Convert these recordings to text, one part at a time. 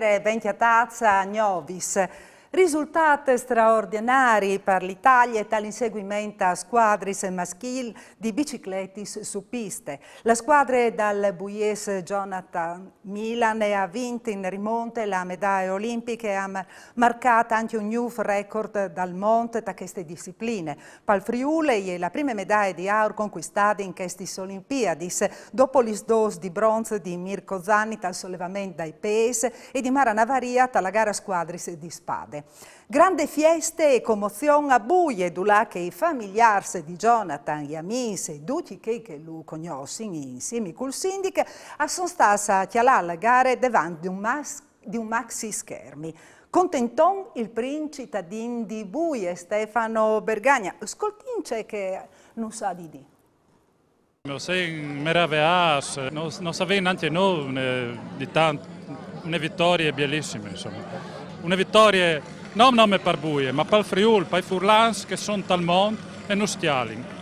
Cavere, Ventia Tazza, Gnovis. Risultati straordinari per l'Italia e l'inseguimento a squadris maschil di bicicletis su piste. La squadra dal Buies Jonathan Milan ha vinto in rimonte la medaglia olimpica e ha marcato anche un new record dal monte da queste discipline. Pal Friule è la prima medaglia di aur conquistata in queste Olimpiadi dopo l'isdos di bronzo di Mirko Zanni dal sollevamento dai pes e di Mara Navaria dalla gara squadris di spade. Grande fieste e commozione a Buie, dulà che i familiarse di Jonathan, gli amici e tutti che, che lui conosce insieme col sindic, sono stati a chialare la gara davanti un mas, di un maxi schermi. Contenton il principe di Buie, Stefano Bergagna. Ascoltince che non sa di di. Mi sei meraviglioso, non, sapevo neanche noi di tante, vittorie bellissime, insomma. Una vittoria non nome per buie, ma per Friul, per Furlans che sono Talmont e non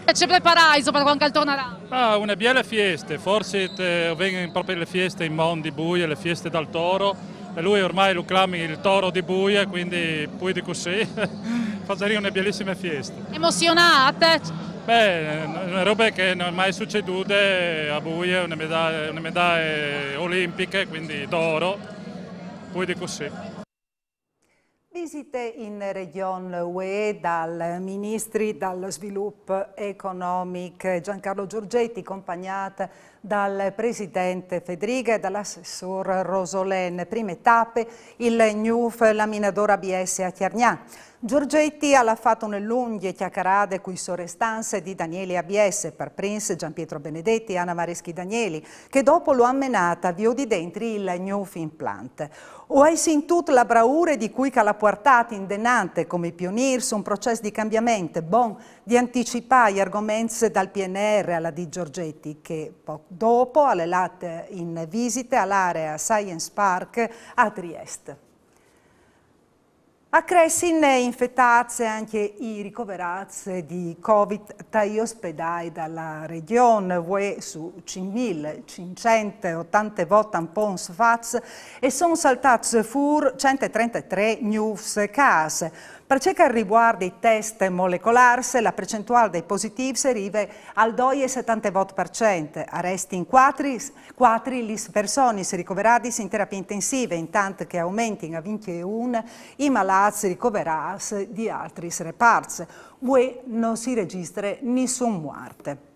E c'è preparato per quando tornerà? Ah, una bella fiesta, forse vengono proprio le fieste in mondo di buie, le fieste dal toro e lui ormai lo clami il toro di buie, quindi poi di così farei una bellissima fiesta. Emozionate? Eh? Beh, una roba che non è mai succeduta a buie, una medaglia, una medaglia olimpica, quindi d'oro, poi di così. Visite in Region UE dal Ministri dallo Sviluppo Economico Giancarlo Giorgetti, accompagnata dal Presidente Federica e dall'Assessor Rosolen. Prime tappe, il NUF, la minadora BS a Chiarnà. Giorgetti ha fatto nell'unghie chiacchierade con sue stanze di Daniele ABS per Prince, Gian Pietro Benedetti e Anna Mareschi Danieli, che dopo lo ha menata vio di Dentri il NUF implant. O hai sentito la braure di cui Calapuano quartati indenante come i pionieri su un processo di cambiamento, bon, di anticipare gli argomenti dal PNR alla di Giorgetti, che poco dopo alle latte in visite all'area Science Park a Trieste. A Cressin è infettata anche i ricoverati di Covid dagli ospedali della regione, UE su 5.580 volte tamponi fatti e sono saltati fur 133 news case. Per ciò che riguarda i test molecolari, la percentuale dei positivi arriva al 2,70%. A resti in quattri, quattri le persone ricoverati in terapia intensiva, intanto che aumenti a 21 i malati ricoverati di altri reparti. UE non si registra nessuna morte.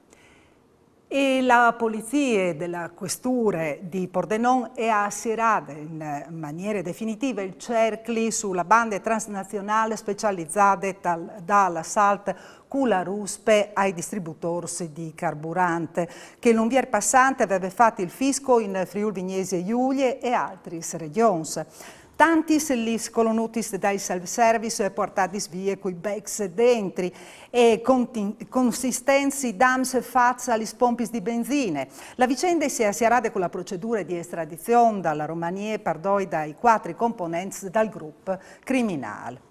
E la polizia della questura di Pordenon ha asserato in maniera definitiva il cerchio sulla banda transnazionale specializzata dall'assalto cula ruspe ai distributori di carburante, che l'unvier passante aveva fatto il fisco in Friul Vignesi e Giulie e altri regions se li scolonutis dai self-service e portatis via coi bex dentri e consistenzi dams faccia agli spompis di benzine. La vicenda si arade con la procedura di estradizione dalla Romania e pardoi dai quattro componenti dal gruppo criminale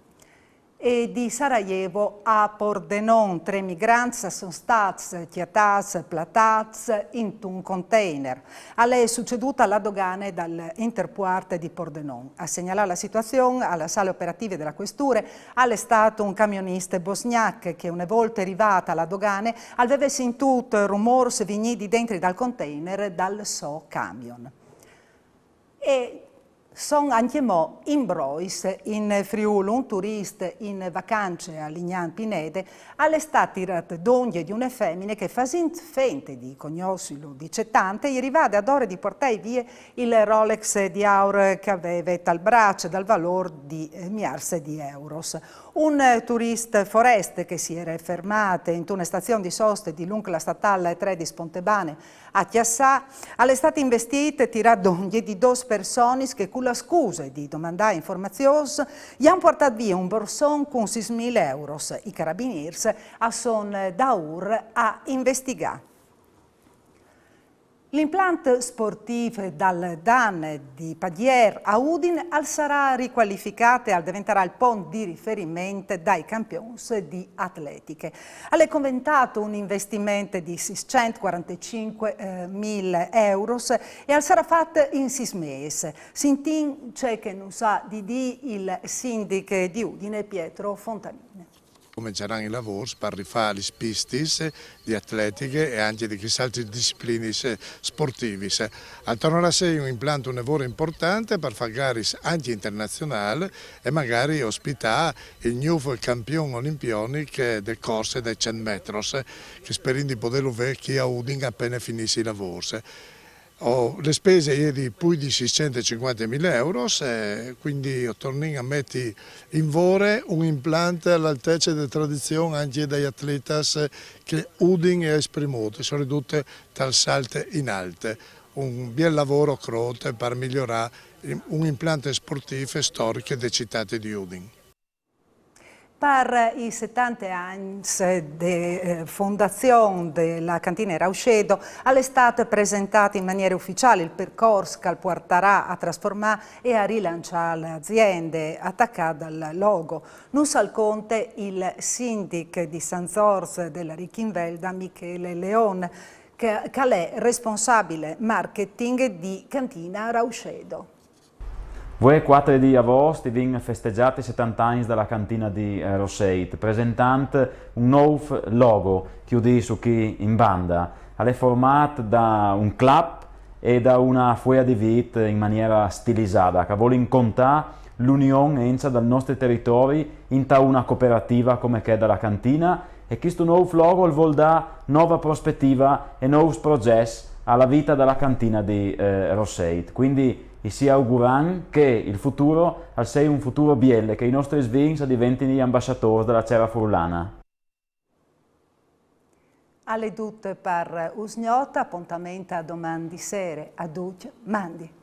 e di Sarajevo a Pordenon. Tre migranti sono stati chiatati, platati in un container. A lei è succeduta la dogana dall'Interpuarte di Pordenon. A segnalare la situazione alla sala operativa della Questure è stato un camionista bosniac che una volta arrivata alla dogana aveva sentito rumori di dentro dal container dal suo camion. E Son anche mo in Brois, in Friuli, un turista in vacanze a Lignan Pinede, all'estate tirat di una femmina che fa fente di cognoscilo di Cettante e arrivate ad ore di portare via il Rolex di Aur che aveva tal braccio dal valore di eh, miarse di euros. Un turista foreste che si era fermato in una stazione di soste di lungo la statale 3 di Spontebane a Chiassà alle state investite tiradoglie di dos personis che con la scusa di domandare informazioni gli hanno portato via un borson con 6.000 euro. I carabinieri sono daur a investigare. L'implant sportif dal Dan di Padier a Udin al sarà riqualificato e al diventerà il pont di riferimento dai campions di atletiche. Alle commentato un investimento di 645.000 euro e al sarà fatto in 6 mesi. Sintin c'è che non sa di di il sindic di Udine Pietro Fontanini cominceranno i lavori per rifare le piste di atletiche e anche di altre discipline sportive. Attorno alla 6 un impianto, un lavoro importante per fare gare anche internazionali e magari ospitare il nuovo campione olimpionico del corse dei 100 metri, che speriamo di poterlo vedere chi a Uding appena finisce i lavori. Ho le spese ieri più di 650 mila euro, quindi torniamo a mettere in vore un implante all'altezza della tradizione anche dagli atleti che Udin ha esprimuto, sono ridotte dal salto in alto. Un bel lavoro crote per migliorare un implante sportivo e storico delle città di Udin per i 70 anni di eh, fondazione della cantina Rauscedo all'estate è presentato in maniera ufficiale il percorso che porterà a trasformare e a rilanciare le aziende attaccate al logo. Nus al conte il sindic di San Zors della Ricchinvelda Michele Leon che è responsabile marketing di Cantina Rauscedo. Voi quattro di Avò stivin festeggiati 70 anni dalla cantina di eh, Rosseit, presentante un nuovo logo che chiudi su chi in banda. È formato da un club e da una fuoia di vita in maniera stilizzata, che vuole incontrare l'unione entra dal nostro territorio in una cooperativa come che è dalla cantina e questo nuovo logo vuol dare nuova prospettiva e nuovi progetti alla vita della cantina di eh, Rosseit. Quindi si auguran che il futuro sia un futuro bielle, che i nostri svings diventino gli ambasciatori della Cera Furlana. Alle dut per usgnota, appuntamento a domani sera, a duc mandi.